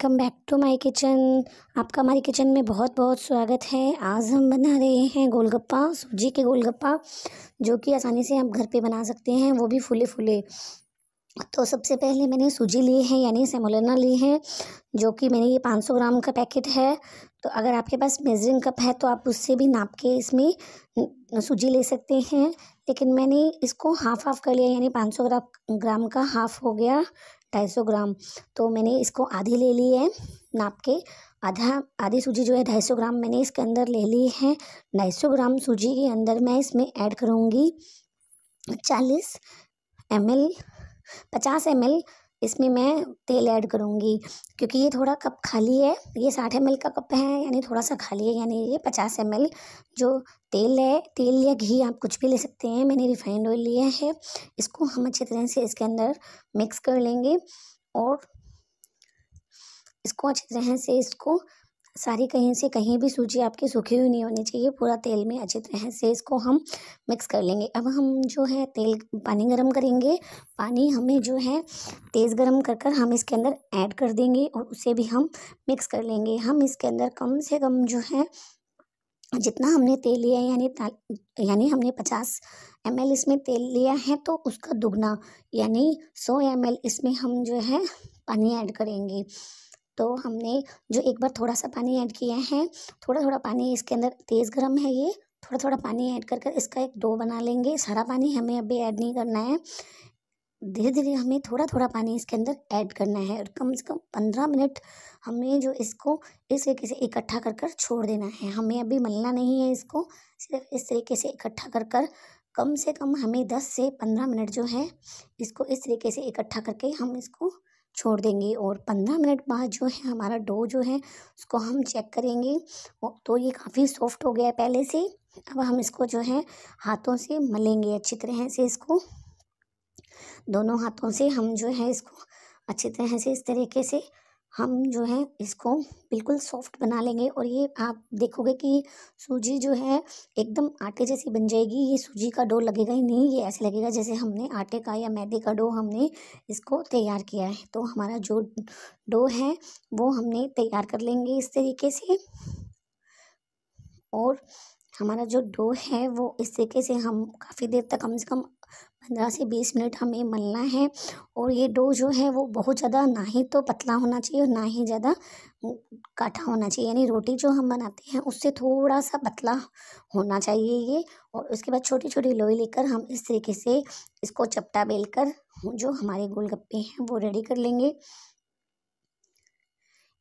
welcome back to my kitchen आपका हमारी kitchen में बहुत बहुत स्वागत है आज हम बना रहे हैं गोलगप्पा सूजी के गोलगप्पा जो कि आसानी से आप घर पे बना सकते हैं वो भी फूले फूले तो सबसे पहले मैंने सूजी ली है यानी सेमोलना ली है जो कि मैंने ये 500 ग्राम का पैकेट है तो अगर आपके पास मेजरिंग कप है तो आप उससे भी नाप के इसमें सूजी ले सकते हैं लेकिन मैंने इसको हाफ हाफ कर लिया यानी 500 ग्राम ग्राम का हाफ हो गया ढाई सौ ग्राम तो मैंने इसको आधी ले ली है नाप के आधा आधी सूजी जो है ढाई सौ ग्राम मैंने इसके अंदर ले ली है ढाई सौ ग्राम सूजी के अंदर मैं इसमें ऐड करूँगी चालीस एम एल पचास एम एल इसमें मैं तेल ऐड करूँगी क्योंकि ये थोड़ा कप खाली है ये साठ एम का कप है यानी थोड़ा सा खाली है यानी ये पचास एम जो तेल है तेल या घी आप कुछ भी ले सकते हैं मैंने रिफाइंड ऑयल लिया है इसको हम अच्छी तरह से इसके अंदर मिक्स कर लेंगे और इसको अच्छी तरह से इसको सारी कहीं से कहीं भी सूजी आपकी सूखी हुई नहीं होनी चाहिए पूरा तेल में अच्छी तरह से इसको हम मिक्स कर लेंगे अब हम जो है तेल पानी गरम करेंगे पानी हमें जो है तेज़ गरम कर कर हम इसके अंदर ऐड कर देंगे और उसे भी हम मिक्स कर लेंगे हम इसके अंदर कम से कम जो है जितना हमने तेल लिया है यानी यानी हमने पचास एम इसमें तेल लिया है तो उसका दुगना यानी सौ एम इसमें हम जो है पानी ऐड करेंगे तो हमने जो एक बार थोड़ा सा पानी ऐड किया है थोड़ा थोड़ा पानी इसके अंदर तेज़ गर्म है ये थोड़ा थोड़ा पानी ऐड कर कर इसका एक डो बना लेंगे सारा पानी हमें अभी ऐड नहीं करना है धीरे धीरे हमें थोड़ा थोड़ा पानी इसके अंदर ऐड करना है और कम से कम पंद्रह मिनट हमें जो इसको इस तरीके से इकट्ठा कर कर छोड़ देना है हमें अभी मलना नहीं है इसको सिर्फ इस तरीके से इकट्ठा कर कर कम से कम हमें दस से पंद्रह मिनट जो है इसको इस तरीके से इकट्ठा करके हम इसको छोड़ देंगे और पंद्रह मिनट बाद जो है हमारा डो जो है उसको हम चेक करेंगे तो ये काफ़ी सॉफ्ट हो गया है पहले से अब हम इसको जो है हाथों से मलेंगे अच्छी तरह से इसको दोनों हाथों से हम जो है इसको अच्छी तरह से इस तरीके से हम जो है इसको बिल्कुल सॉफ्ट बना लेंगे और ये आप देखोगे कि सूजी जो है एकदम आटे जैसी बन जाएगी ये सूजी का डो लगेगा ही नहीं ये ऐसे लगेगा जैसे हमने आटे का या मैदे का डो हमने इसको तैयार किया है तो हमारा जो डो है वो हमने तैयार कर लेंगे इस तरीके से और हमारा जो डो है वो इस तरीके से हम काफ़ी देर तक कम से कम पंद्रह से बीस मिनट हमें मलना है और ये डो जो है वो बहुत ज़्यादा ना ही तो पतला होना चाहिए और ना ही ज़्यादा काठा होना चाहिए यानी रोटी जो हम बनाते हैं उससे थोड़ा सा पतला होना चाहिए ये और उसके बाद छोटी छोटी लोई लेकर हम इस तरीके से इसको चपटा बेल कर जो हमारे गोलगप्पे हैं वो रेडी कर लेंगे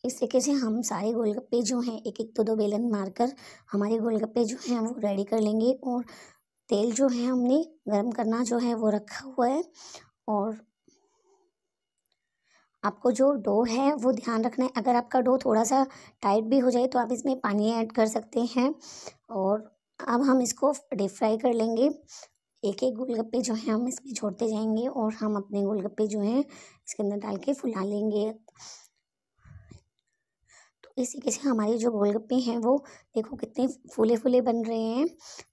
इस तरीके से हम सारे गोलगप्पे जो हैं एक एक दो दो बेलन मारकर हमारे गोलगप्पे जो हैं वो रेडी कर लेंगे और तेल जो है हमने गर्म करना जो है वो रखा हुआ है और आपको जो डो है वो ध्यान रखना है अगर आपका डो थोड़ा सा टाइट भी हो जाए तो आप इसमें पानी ऐड कर सकते हैं और अब हम इसको डीप फ्राई कर लेंगे एक एक गोलगप्पे जो हैं हम इसमें छोड़ते जाएंगे और हम अपने गोलगप्पे जो हैं इसके अंदर डाल के फुला लेंगे इस तरीके से हमारे जो गोलगप्पे हैं वो देखो कितने फूले फूले बन रहे हैं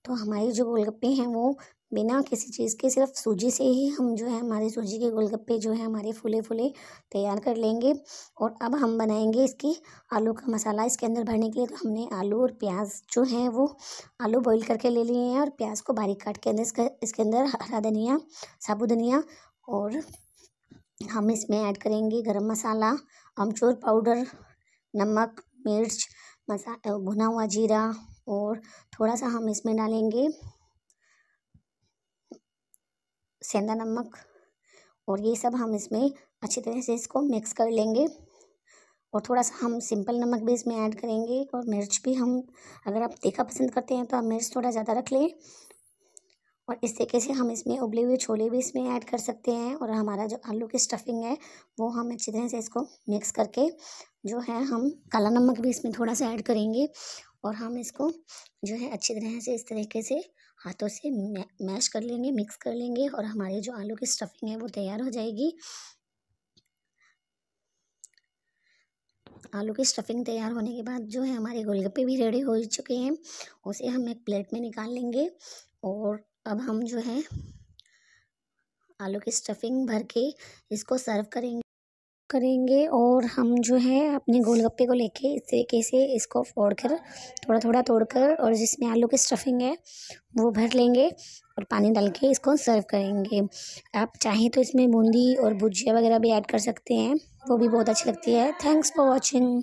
तो हमारे जो गोलगप्पे हैं वो बिना किसी चीज़ के सिर्फ सूजी से ही हम जो है हमारे सूजी के गोलगप्पे जो है हमारे फूले फूले तैयार कर लेंगे और अब हम बनाएंगे इसकी आलू का मसाला इसके अंदर भरने के लिए तो हमने आलू और प्याज जो है वो आलू बॉईल करके ले लिए हैं और प्याज को बारीक काट के अंदर इसके इसके अंदर हरा धनिया साबुत धनिया और हम इसमें ऐड करेंगे गर्म मसाला अमचूर पाउडर नमक मिर्च मसा भुना हुआ जीरा और थोड़ा सा हम इसमें डालेंगे सेंधा नमक और ये सब हम इसमें अच्छी तरह से इसको मिक्स कर लेंगे और थोड़ा सा हम सिंपल नमक भी इसमें ऐड करेंगे और मिर्च भी हम अगर आप तीखा पसंद करते हैं तो आप मिर्च थोड़ा ज़्यादा रख लें और इस तरीके से हम इसमें उबले हुए छोले भी इसमें ऐड कर सकते हैं और हमारा जो आलू की स्टफिंग है वो हम अच्छी तरह से इसको मिक्स करके जो है हम काला नमक भी इसमें थोड़ा सा ऐड करेंगे और हम इसको जो है अच्छी तरह से इस तरीके से हाथों से मैश कर लेंगे मिक्स कर लेंगे और हमारे जो आलू की स्टफिंग है वो तैयार हो जाएगी आलू की स्टफिंग तैयार होने के बाद जो है हमारे गोलगप्पे भी रेडी हो चुके हैं उसे हम एक प्लेट में निकाल लेंगे और अब हम जो है आलू की स्टफिंग भर के इसको सर्व करेंगे करेंगे और हम जो है अपने गोलगप्पे को लेके इस तरीके से इसको फोड़ कर थोड़ा थोड़ा तोड़ कर और जिसमें आलू की स्टफिंग है वो भर लेंगे और पानी डाल के इसको सर्व करेंगे आप चाहें तो इसमें बूंदी और भुजिया वगैरह भी ऐड कर सकते हैं वो भी बहुत अच्छी लगती है थैंक्स फॉर वॉचिंग